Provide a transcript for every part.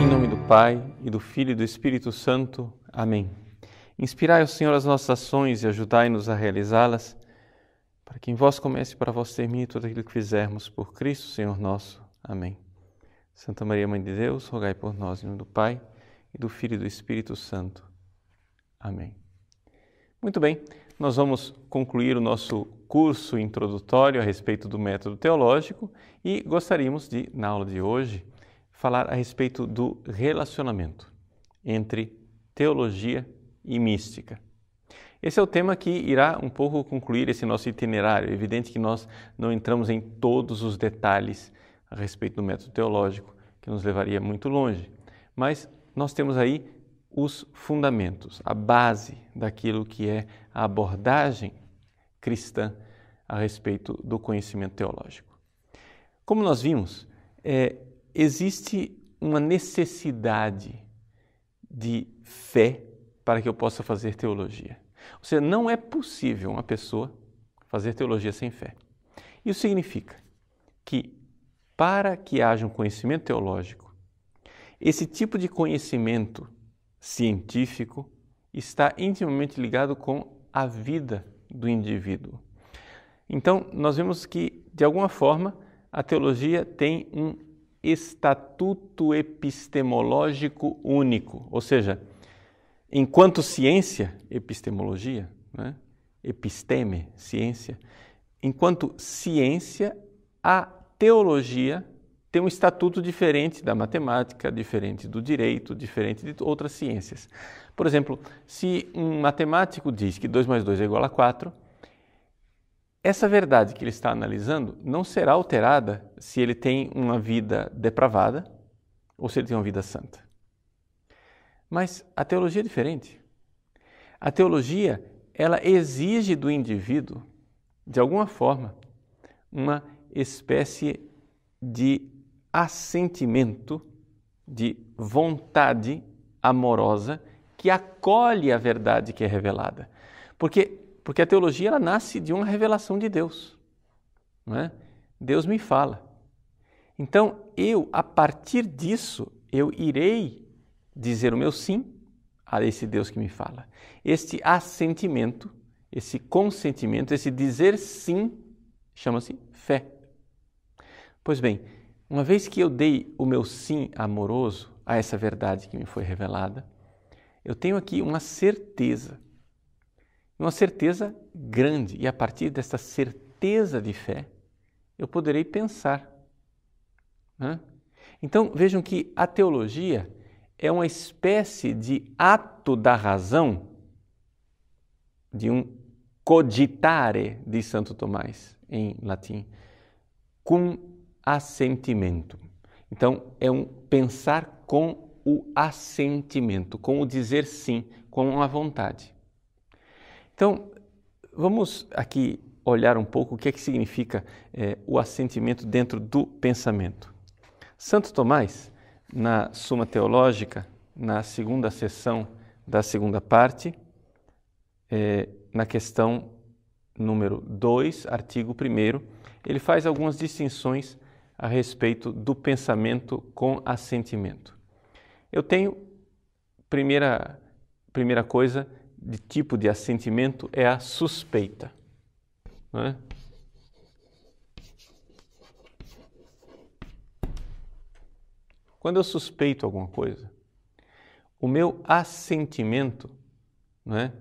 Em nome do Pai e do Filho e do Espírito Santo. Amém. Inspirai, Senhor, as nossas ações e ajudai-nos a realizá-las, para que em vós comece e para vós termine tudo aquilo que fizermos por Cristo, Senhor nosso. Amém. Santa Maria, Mãe de Deus, rogai por nós em nome do Pai e do Filho e do Espírito Santo. Amém. Muito bem, nós vamos concluir o nosso curso introdutório a respeito do método teológico e gostaríamos de, na aula de hoje, falar a respeito do relacionamento entre teologia e mística. Esse é o tema que irá um pouco concluir esse nosso itinerário. É evidente que nós não entramos em todos os detalhes a respeito do método teológico, que nos levaria muito longe. Mas nós temos aí os fundamentos, a base daquilo que é a abordagem cristã a respeito do conhecimento teológico. Como nós vimos, é, existe uma necessidade de fé para que eu possa fazer teologia. Ou seja, não é possível uma pessoa fazer teologia sem fé. Isso significa que para que haja um conhecimento teológico, esse tipo de conhecimento científico está intimamente ligado com a vida do indivíduo. Então, nós vemos que, de alguma forma, a teologia tem um estatuto epistemológico único, ou seja, enquanto ciência, epistemologia, né? episteme, ciência, enquanto ciência, a teologia tem um estatuto diferente da matemática, diferente do direito, diferente de outras ciências. Por exemplo, se um matemático diz que 2 mais 2 é igual a 4, essa verdade que ele está analisando não será alterada se ele tem uma vida depravada ou se ele tem uma vida santa. Mas a teologia é diferente. A teologia, ela exige do indivíduo, de alguma forma, uma espécie de assentimento, de vontade amorosa que acolhe a verdade que é revelada. Porque, porque a teologia ela nasce de uma revelação de Deus. Não é? Deus me fala. Então, eu, a partir disso, eu irei dizer o meu sim a esse Deus que me fala. Este assentimento, esse consentimento, esse dizer sim, chama-se fé. Pois bem, uma vez que eu dei o meu sim amoroso a essa verdade que me foi revelada, eu tenho aqui uma certeza, uma certeza grande, e a partir dessa certeza de fé, eu poderei pensar. Né? Então vejam que a teologia é uma espécie de ato da razão, de um cogitare, de Santo Tomás em latim, cum assentimento. Então, é um pensar com o assentimento, com o dizer sim, com a vontade. Então, vamos aqui olhar um pouco o que é que significa é, o assentimento dentro do pensamento. Santo Tomás, na Suma Teológica, na segunda sessão da segunda parte, é, na questão número 2, artigo 1, ele faz algumas distinções a respeito do pensamento com assentimento. Eu tenho primeira primeira coisa de tipo de assentimento é a suspeita. Não é? Quando eu suspeito alguma coisa, o meu assentimento, não é?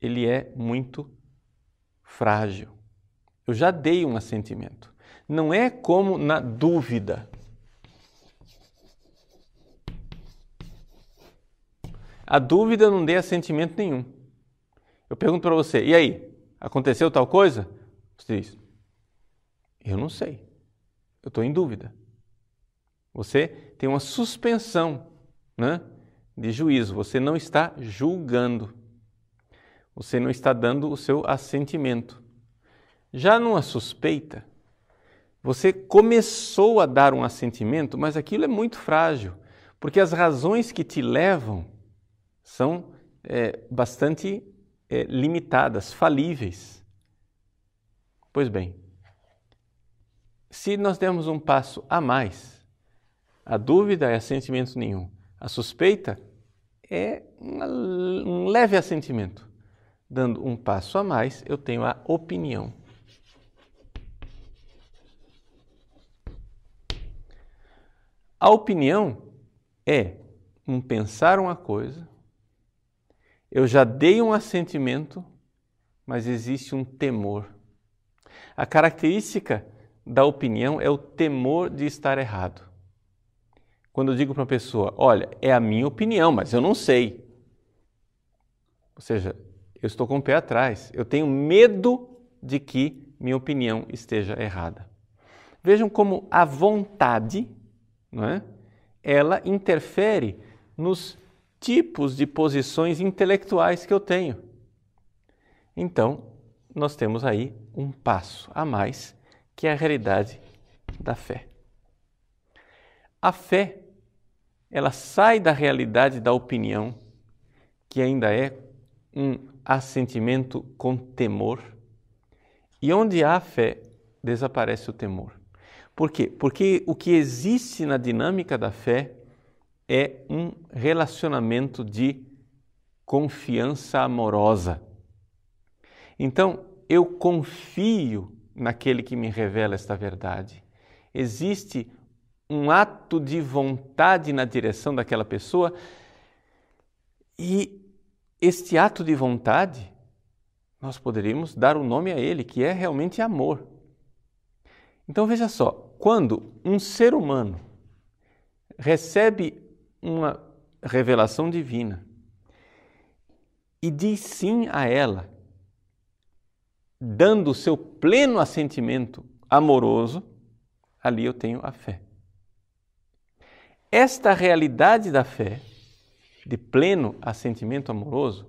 Ele é muito frágil. Eu já dei um assentimento não é como na dúvida. A dúvida não dê assentimento nenhum. Eu pergunto para você, e aí? Aconteceu tal coisa? Você diz, eu não sei. Eu estou em dúvida. Você tem uma suspensão né, de juízo. Você não está julgando. Você não está dando o seu assentimento. Já numa suspeita, você começou a dar um assentimento, mas aquilo é muito frágil, porque as razões que te levam são é, bastante é, limitadas, falíveis. Pois bem, se nós dermos um passo a mais, a dúvida é assentimento nenhum, a suspeita é um leve assentimento. Dando um passo a mais, eu tenho a opinião. A opinião é um pensar uma coisa, eu já dei um assentimento, mas existe um temor. A característica da opinião é o temor de estar errado. Quando eu digo para uma pessoa, olha, é a minha opinião, mas eu não sei. Ou seja, eu estou com o pé atrás, eu tenho medo de que minha opinião esteja errada. Vejam como a vontade não é? ela interfere nos tipos de posições intelectuais que eu tenho. Então, nós temos aí um passo a mais, que é a realidade da fé. A fé, ela sai da realidade da opinião, que ainda é um assentimento com temor, e onde há fé, desaparece o temor. Por quê? Porque o que existe na dinâmica da fé é um relacionamento de confiança amorosa. Então, eu confio naquele que me revela esta verdade. Existe um ato de vontade na direção daquela pessoa e este ato de vontade nós poderíamos dar o um nome a ele, que é realmente amor. Então veja só, quando um ser humano recebe uma revelação divina e diz sim a ela, dando o seu pleno assentimento amoroso, ali eu tenho a fé. Esta realidade da fé, de pleno assentimento amoroso,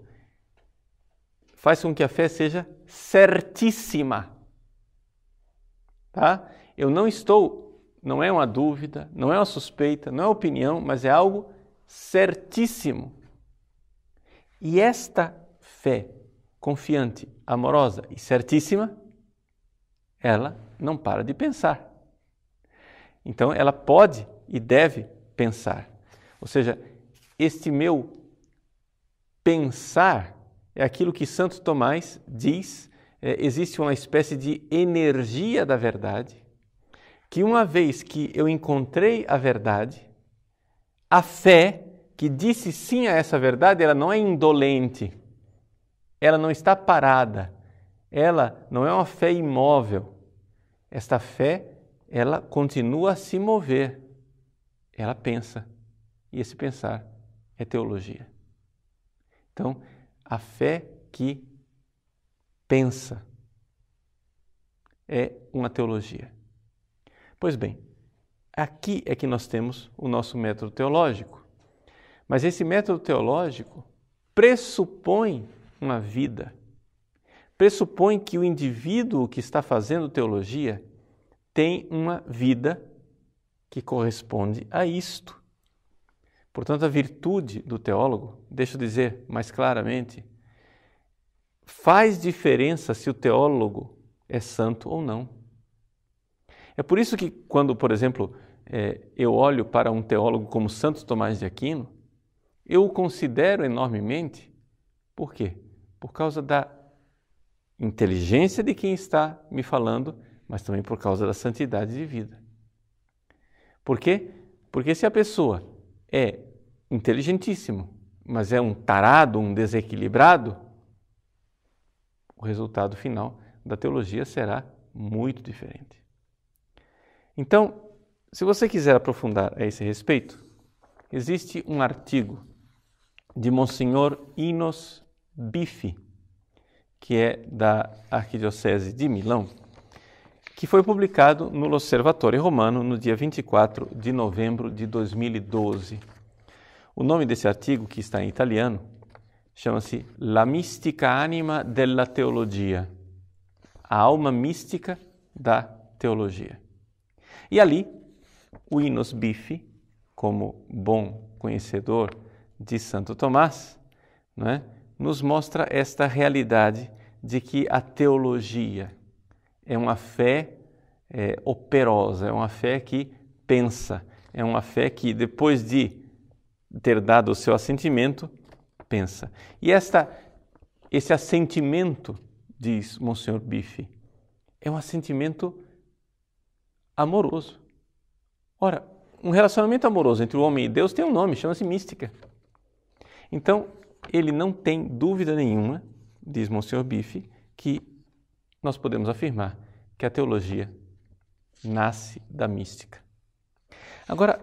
faz com que a fé seja certíssima. Tá? Eu não estou, não é uma dúvida, não é uma suspeita, não é opinião, mas é algo certíssimo. E esta fé confiante, amorosa e certíssima, ela não para de pensar. Então ela pode e deve pensar. Ou seja, este meu pensar é aquilo que Santo Tomás diz é, existe uma espécie de energia da verdade, que uma vez que eu encontrei a verdade, a fé que disse sim a essa verdade, ela não é indolente, ela não está parada, ela não é uma fé imóvel. Esta fé, ela continua a se mover, ela pensa, e esse pensar é teologia. Então, a fé que pensa é uma teologia. Pois bem, aqui é que nós temos o nosso método teológico. Mas esse método teológico pressupõe uma vida, pressupõe que o indivíduo que está fazendo teologia tem uma vida que corresponde a isto. Portanto, a virtude do teólogo, deixa eu dizer mais claramente, faz diferença se o teólogo é santo ou não. É por isso que, quando, por exemplo, é, eu olho para um teólogo como Santo Tomás de Aquino, eu o considero enormemente. Por quê? Por causa da inteligência de quem está me falando, mas também por causa da santidade de vida. Por quê? Porque se a pessoa é inteligentíssimo, mas é um tarado, um desequilibrado, o resultado final da teologia será muito diferente. Então, se você quiser aprofundar a esse respeito, existe um artigo de Monsenhor Inos Biffi, que é da Arquidiocese de Milão, que foi publicado no Observatório Romano no dia 24 de novembro de 2012. O nome desse artigo, que está em italiano, Chama-se La Mística Anima della Teologia a alma mística da teologia. E ali, o Inos Bife, como bom conhecedor de Santo Tomás, né, nos mostra esta realidade de que a teologia é uma fé é, operosa, é uma fé que pensa, é uma fé que, depois de ter dado o seu assentimento, pensa. E esta, esse assentimento, diz Monsenhor Bife, é um assentimento amoroso. Ora, um relacionamento amoroso entre o homem e Deus tem um nome, chama-se mística. Então, ele não tem dúvida nenhuma, diz Monsenhor Bife, que nós podemos afirmar que a teologia nasce da mística. Agora,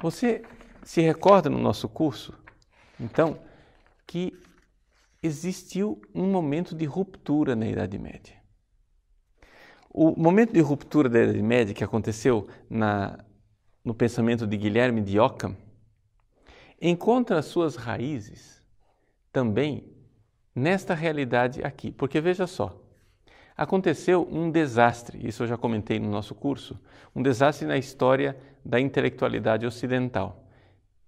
você se recorda no nosso curso, então, que existiu um momento de ruptura na Idade Média. O momento de ruptura da Idade Média que aconteceu na, no pensamento de Guilherme de Ockham encontra suas raízes também nesta realidade aqui. Porque veja só, aconteceu um desastre, isso eu já comentei no nosso curso, um desastre na história da intelectualidade ocidental,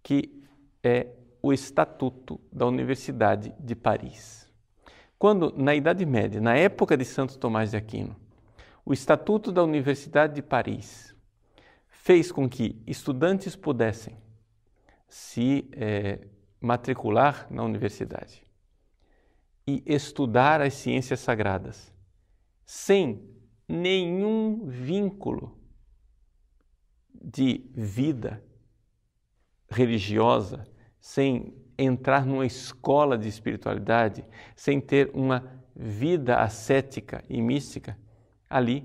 que é o Estatuto da Universidade de Paris. Quando, na Idade Média, na época de Santo Tomás de Aquino, o Estatuto da Universidade de Paris fez com que estudantes pudessem se é, matricular na universidade e estudar as ciências sagradas sem nenhum vínculo de vida religiosa sem entrar numa escola de espiritualidade, sem ter uma vida ascética e mística, ali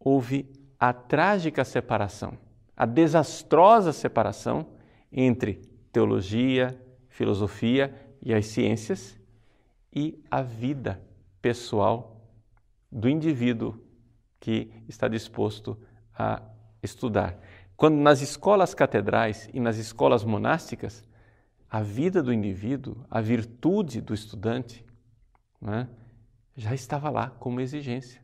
houve a trágica separação, a desastrosa separação entre teologia, filosofia e as ciências e a vida pessoal do indivíduo que está disposto a estudar. Quando nas escolas catedrais e nas escolas monásticas, a vida do indivíduo, a virtude do estudante, né, já estava lá como exigência.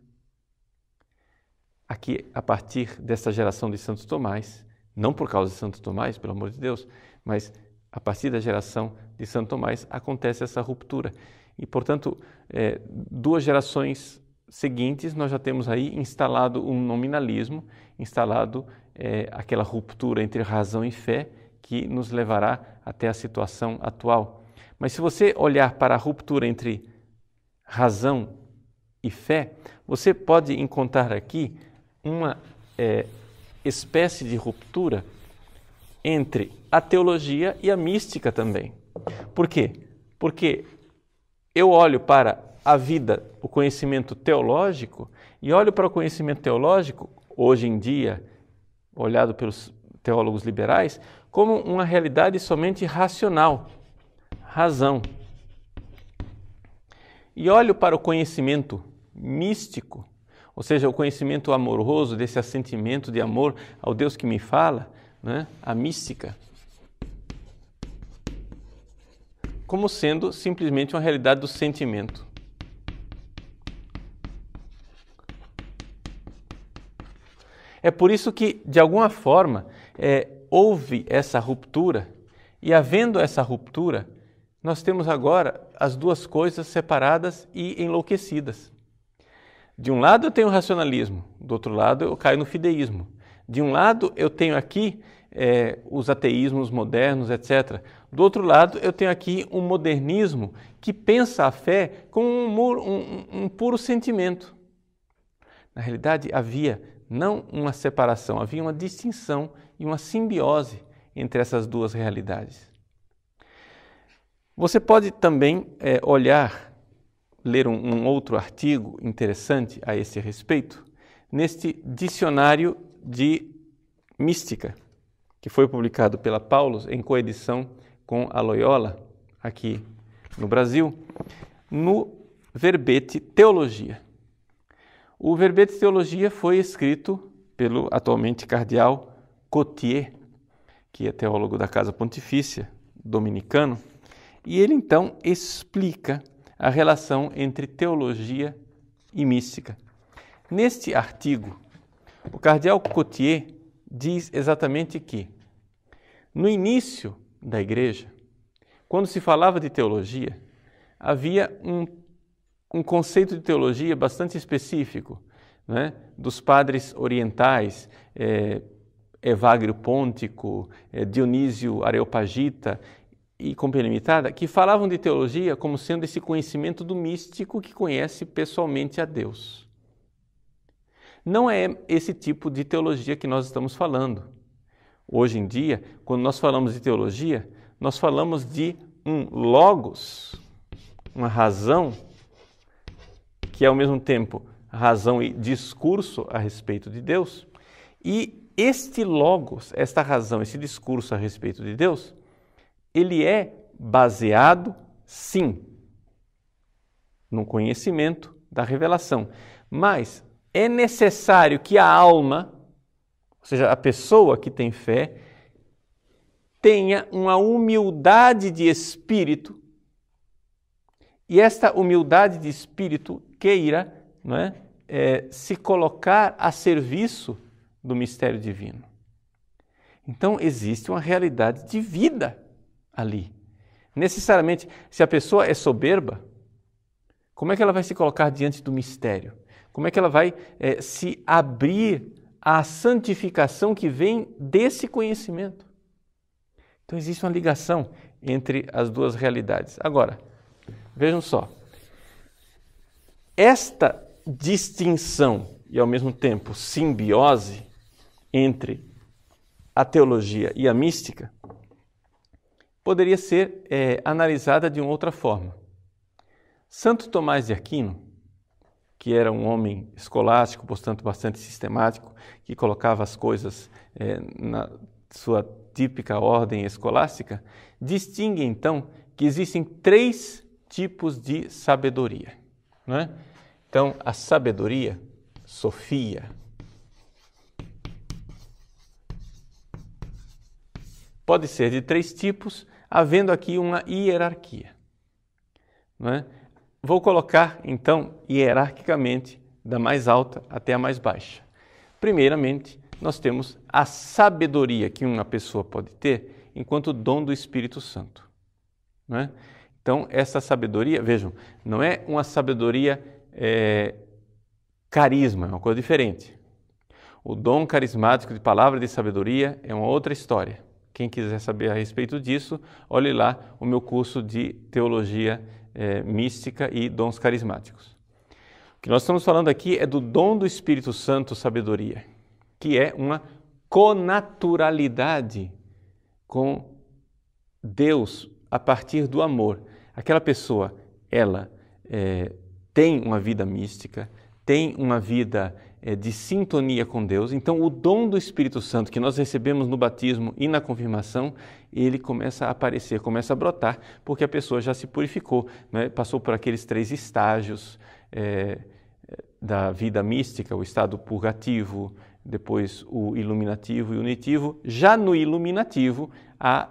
Aqui, a partir dessa geração de Santos Tomás, não por causa de Santos Tomás, pelo amor de Deus, mas a partir da geração de Santo Tomás acontece essa ruptura. E, portanto, é, duas gerações seguintes nós já temos aí instalado um nominalismo, instalado é, aquela ruptura entre razão e fé, que nos levará até a situação atual. Mas se você olhar para a ruptura entre razão e fé, você pode encontrar aqui uma é, espécie de ruptura entre a teologia e a mística também. Por quê? Porque eu olho para a vida, o conhecimento teológico, e olho para o conhecimento teológico, hoje em dia, olhado pelos teólogos liberais, como uma realidade somente racional, razão. E olho para o conhecimento místico, ou seja, o conhecimento amoroso, desse assentimento de amor ao Deus que me fala, né? a mística, como sendo simplesmente uma realidade do sentimento. É por isso que, de alguma forma, é, houve essa ruptura, e havendo essa ruptura, nós temos agora as duas coisas separadas e enlouquecidas. De um lado eu tenho o racionalismo, do outro lado eu caio no fideísmo. De um lado eu tenho aqui é, os ateísmos modernos, etc. Do outro lado eu tenho aqui um modernismo que pensa a fé como um, um, um puro sentimento. Na realidade havia não uma separação, havia uma distinção e uma simbiose entre essas duas realidades. Você pode também é, olhar, ler um, um outro artigo interessante a esse respeito, neste dicionário de mística, que foi publicado pela Paulus em coedição com a Loyola, aqui no Brasil, no verbete Teologia. O verbete Teologia foi escrito pelo atualmente cardeal Cotier, que é teólogo da Casa Pontifícia, dominicano, e ele então explica a relação entre teologia e mística. Neste artigo, o cardeal Cotier diz exatamente que, no início da igreja, quando se falava de teologia, havia um, um conceito de teologia bastante específico, né? dos padres orientais, eh, Evagrio Pôntico, eh, Dionísio Areopagita e Companhia Limitada, que falavam de teologia como sendo esse conhecimento do místico que conhece pessoalmente a Deus. Não é esse tipo de teologia que nós estamos falando. Hoje em dia, quando nós falamos de teologia, nós falamos de um logos, uma razão, que é ao mesmo tempo razão e discurso a respeito de Deus, e este logos, esta razão, esse discurso a respeito de Deus, ele é baseado, sim, no conhecimento da revelação, mas é necessário que a alma, ou seja, a pessoa que tem fé, tenha uma humildade de espírito e esta humildade de espírito queira não é, é se colocar a serviço do mistério divino. Então existe uma realidade de vida ali. Necessariamente, se a pessoa é soberba, como é que ela vai se colocar diante do mistério? Como é que ela vai é, se abrir à santificação que vem desse conhecimento? Então existe uma ligação entre as duas realidades. Agora, vejam só. Esta distinção e ao mesmo tempo simbiose entre a teologia e a mística poderia ser é, analisada de uma outra forma. Santo Tomás de Aquino, que era um homem escolástico, portanto bastante sistemático, que colocava as coisas é, na sua típica ordem escolástica, distingue então que existem três tipos de sabedoria. Né? Então, a sabedoria, Sofia, pode ser de três tipos, havendo aqui uma hierarquia. É? Vou colocar, então, hierarquicamente, da mais alta até a mais baixa. Primeiramente, nós temos a sabedoria que uma pessoa pode ter enquanto dom do Espírito Santo. É? Então, essa sabedoria, vejam, não é uma sabedoria é, carisma, é uma coisa diferente. O dom carismático de palavra de sabedoria é uma outra história. Quem quiser saber a respeito disso, olhe lá o meu curso de Teologia é, Mística e Dons Carismáticos. O que nós estamos falando aqui é do dom do Espírito Santo sabedoria, que é uma conaturalidade com Deus a partir do amor. Aquela pessoa, ela é, tem uma vida mística, tem uma vida é, de sintonia com Deus. Então, o dom do Espírito Santo que nós recebemos no batismo e na confirmação, ele começa a aparecer, começa a brotar, porque a pessoa já se purificou, né? passou por aqueles três estágios é, da vida mística, o estado purgativo, depois o iluminativo e unitivo. Já no iluminativo, há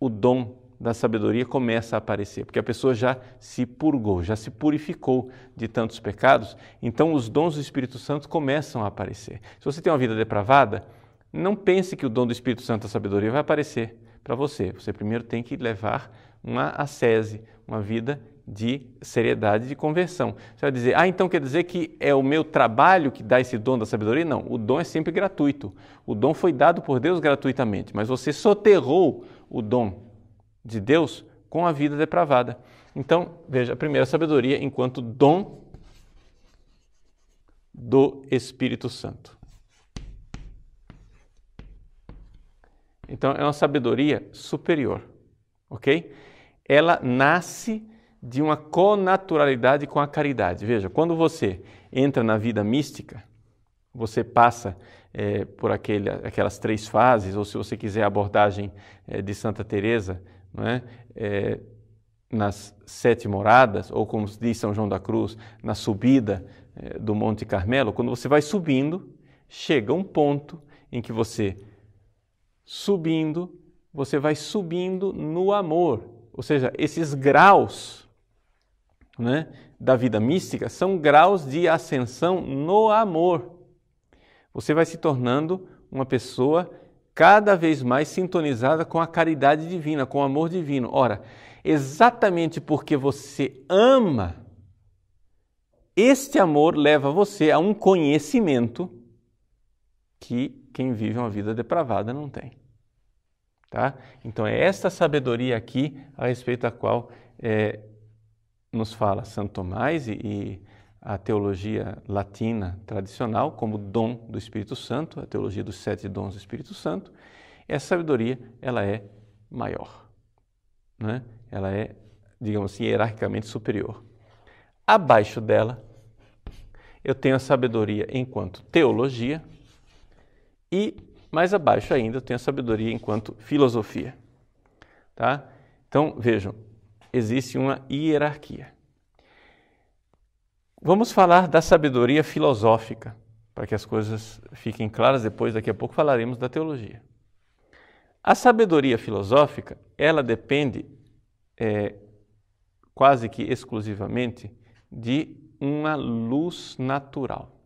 o dom da sabedoria começa a aparecer, porque a pessoa já se purgou, já se purificou de tantos pecados, então os dons do Espírito Santo começam a aparecer. Se você tem uma vida depravada, não pense que o dom do Espírito Santo, da sabedoria, vai aparecer para você. Você primeiro tem que levar uma ascese, uma vida de seriedade de conversão. Você vai dizer, ah, então quer dizer que é o meu trabalho que dá esse dom da sabedoria? Não, o dom é sempre gratuito. O dom foi dado por Deus gratuitamente, mas você soterrou o dom de Deus com a vida depravada. Então, veja, a primeira sabedoria enquanto dom do Espírito Santo. Então, é uma sabedoria superior, ok? Ela nasce de uma conaturalidade com a caridade. Veja, quando você entra na vida mística, você passa é, por aquele, aquelas três fases, ou se você quiser a abordagem é, de Santa Teresa, é? É, nas sete moradas, ou como diz São João da Cruz, na subida é, do Monte Carmelo, quando você vai subindo, chega um ponto em que você, subindo, você vai subindo no amor. Ou seja, esses graus né, da vida mística são graus de ascensão no amor. Você vai se tornando uma pessoa cada vez mais sintonizada com a caridade divina, com o amor divino. Ora, exatamente porque você ama, este amor leva você a um conhecimento que quem vive uma vida depravada não tem. Tá? Então é esta sabedoria aqui a respeito da qual é, nos fala Santo Tomás e, e a teologia latina tradicional como dom do Espírito Santo, a teologia dos sete dons do Espírito Santo, essa sabedoria ela é maior, né? ela é, digamos assim, hierarquicamente superior. Abaixo dela, eu tenho a sabedoria enquanto teologia e mais abaixo ainda eu tenho a sabedoria enquanto filosofia, tá? Então vejam, existe uma hierarquia. Vamos falar da sabedoria filosófica, para que as coisas fiquem claras depois, daqui a pouco falaremos da teologia. A sabedoria filosófica, ela depende é, quase que exclusivamente de uma luz natural,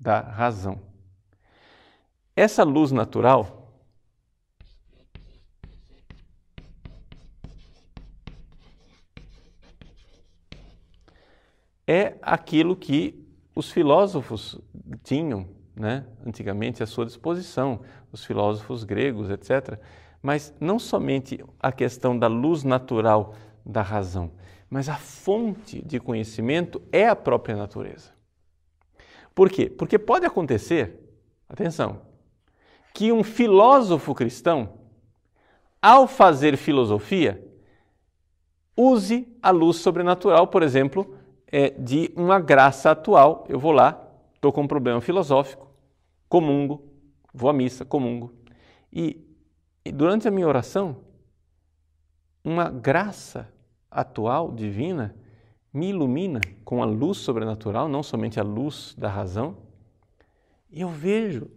da razão. Essa luz natural é aquilo que os filósofos tinham né, antigamente à sua disposição, os filósofos gregos, etc. Mas não somente a questão da luz natural da razão, mas a fonte de conhecimento é a própria natureza. Por quê? Porque pode acontecer, atenção, que um filósofo cristão, ao fazer filosofia, use a luz sobrenatural, por exemplo, é, de uma graça atual. Eu vou lá, estou com um problema filosófico, comungo, vou à missa, comungo. E, e durante a minha oração, uma graça atual divina me ilumina com a luz sobrenatural, não somente a luz da razão, e eu vejo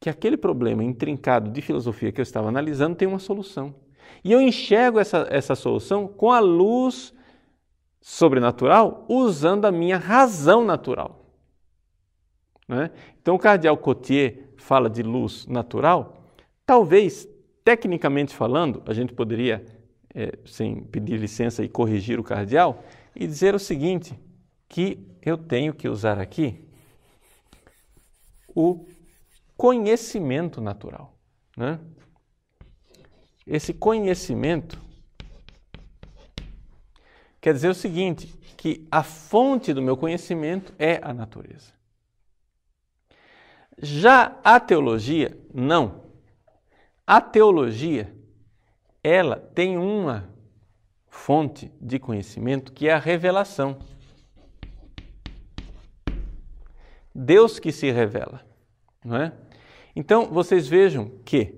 que aquele problema intrincado de filosofia que eu estava analisando tem uma solução. E eu enxergo essa, essa solução com a luz sobrenatural usando a minha razão natural. Né? Então, o cardeal Cotier fala de luz natural. Talvez, tecnicamente falando, a gente poderia, é, sem pedir licença e corrigir o cardeal, e dizer o seguinte: que eu tenho que usar aqui o conhecimento natural. Né? Esse conhecimento quer dizer o seguinte, que a fonte do meu conhecimento é a natureza. Já a teologia, não. A teologia, ela tem uma fonte de conhecimento que é a revelação. Deus que se revela, não é? Então, vocês vejam que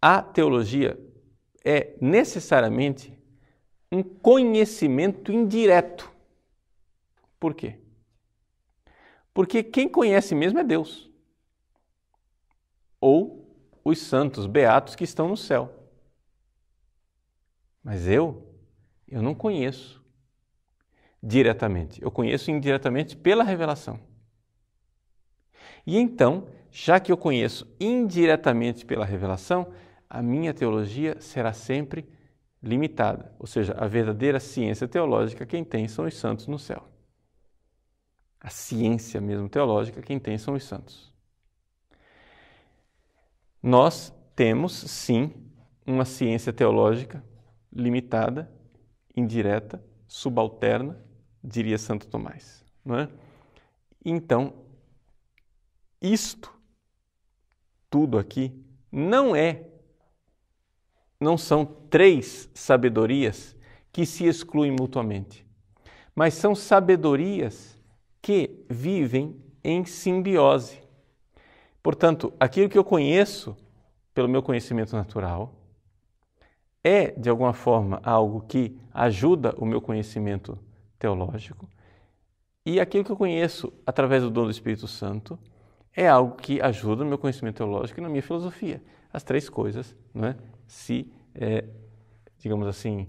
a teologia é necessariamente um conhecimento indireto. Por quê? Porque quem conhece mesmo é Deus, ou os santos beatos que estão no céu. Mas eu, eu não conheço diretamente, eu conheço indiretamente pela revelação. E então, já que eu conheço indiretamente pela revelação, a minha teologia será sempre limitada, ou seja, a verdadeira ciência teológica quem tem são os santos no céu. A ciência mesmo teológica quem tem são os santos. Nós temos sim uma ciência teológica limitada, indireta, subalterna, diria Santo Tomás, não é? Então, isto tudo aqui não é não são três sabedorias que se excluem mutuamente, mas são sabedorias que vivem em simbiose. Portanto, aquilo que eu conheço pelo meu conhecimento natural é, de alguma forma, algo que ajuda o meu conhecimento teológico, e aquilo que eu conheço através do dom do Espírito Santo é algo que ajuda o meu conhecimento teológico e na minha filosofia as três coisas é, se, é, digamos assim,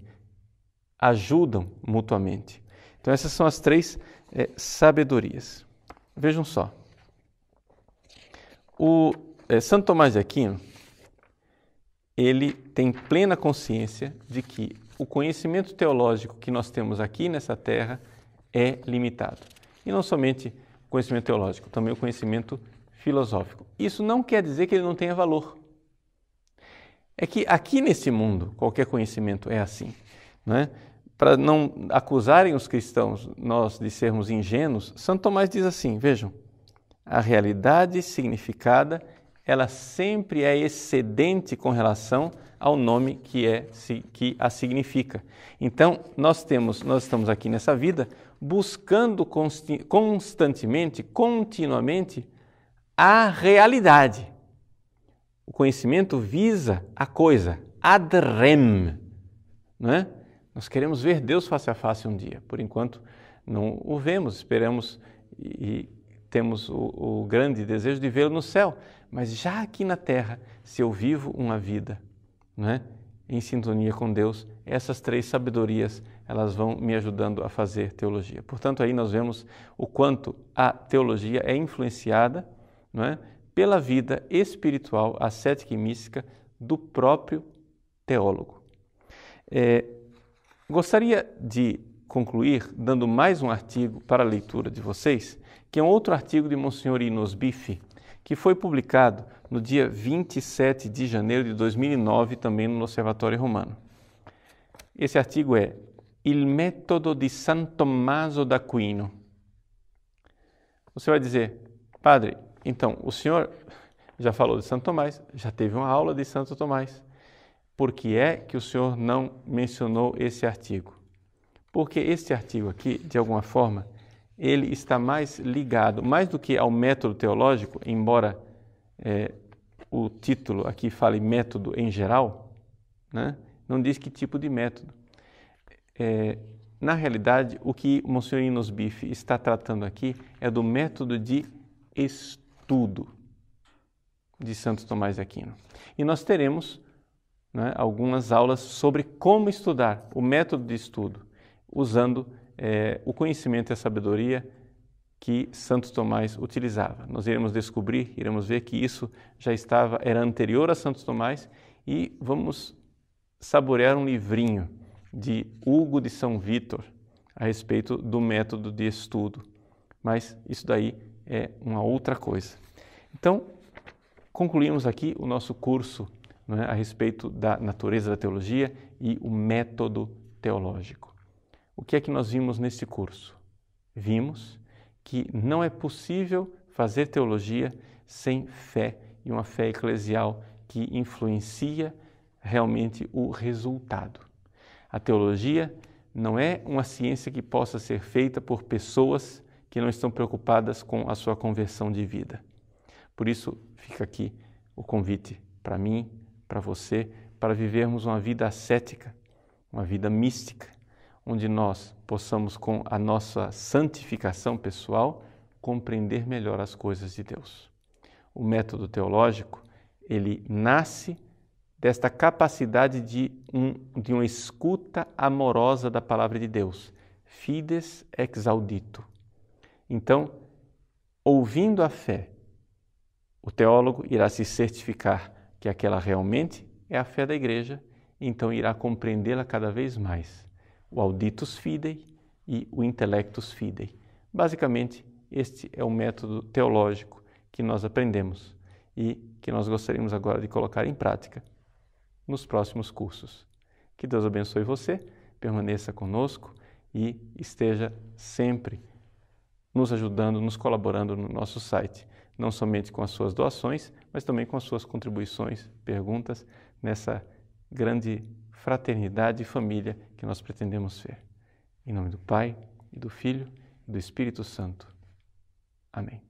ajudam mutuamente. Então, essas são as três é, sabedorias. Vejam só. O é, Santo Tomás de Aquino, ele tem plena consciência de que o conhecimento teológico que nós temos aqui nessa terra é limitado. E não somente o conhecimento teológico, também o conhecimento filosófico. Isso não quer dizer que ele não tenha valor é que aqui nesse mundo qualquer conhecimento é assim. Né? Para não acusarem os cristãos, nós, de sermos ingênuos, Santo Tomás diz assim: vejam, a realidade significada ela sempre é excedente com relação ao nome que, é, que a significa. Então, nós temos, nós estamos aqui nessa vida buscando constantemente, continuamente a realidade. O conhecimento visa a coisa, ad não é? Nós queremos ver Deus face a face um dia. Por enquanto, não o vemos, esperamos e temos o, o grande desejo de vê-lo no céu. Mas já aqui na terra, se eu vivo uma vida né, em sintonia com Deus, essas três sabedorias elas vão me ajudando a fazer teologia. Portanto, aí nós vemos o quanto a teologia é influenciada né, pela vida espiritual ascética e mística do próprio teólogo. É, gostaria de concluir dando mais um artigo para a leitura de vocês, que é um outro artigo de Monsenhor Inos Bife, que foi publicado no dia 27 de janeiro de 2009, também no Observatório Romano. Esse artigo é Il método de San Tommaso d'Aquino. Você vai dizer, padre, então, o senhor já falou de Santo Tomás, já teve uma aula de Santo Tomás. Por que é que o senhor não mencionou esse artigo? Porque este artigo aqui, de alguma forma, ele está mais ligado, mais do que ao método teológico, embora é, o título aqui fale método em geral, né? não diz que tipo de método. É, na realidade, o que Monsenhor Inosbife está tratando aqui é do método de estudo tudo, de Santo Tomás de Aquino. E nós teremos né, algumas aulas sobre como estudar, o método de estudo, usando é, o conhecimento e a sabedoria que Santo Tomás utilizava. Nós iremos descobrir, iremos ver que isso já estava, era anterior a Santo Tomás e vamos saborear um livrinho de Hugo de São Vitor a respeito do método de estudo. Mas isso daí é uma outra coisa. Então, concluímos aqui o nosso curso é, a respeito da natureza da teologia e o método teológico. O que é que nós vimos neste curso? Vimos que não é possível fazer teologia sem fé e uma fé eclesial que influencia realmente o resultado. A teologia não é uma ciência que possa ser feita por pessoas que não estão preocupadas com a sua conversão de vida. Por isso, fica aqui o convite para mim, para você, para vivermos uma vida ascética, uma vida mística, onde nós possamos, com a nossa santificação pessoal, compreender melhor as coisas de Deus. O método teológico, ele nasce desta capacidade de, um, de uma escuta amorosa da palavra de Deus. Fides exaudito. audito. Então, ouvindo a fé, o teólogo irá se certificar que aquela realmente é a fé da igreja, então irá compreendê-la cada vez mais. O auditus fidei e o intellectus fidei. Basicamente, este é o método teológico que nós aprendemos e que nós gostaríamos agora de colocar em prática nos próximos cursos. Que Deus abençoe você, permaneça conosco e esteja sempre nos ajudando, nos colaborando no nosso site, não somente com as suas doações, mas também com as suas contribuições, perguntas nessa grande fraternidade e família que nós pretendemos ser. Em nome do Pai, e do Filho e do Espírito Santo. Amém.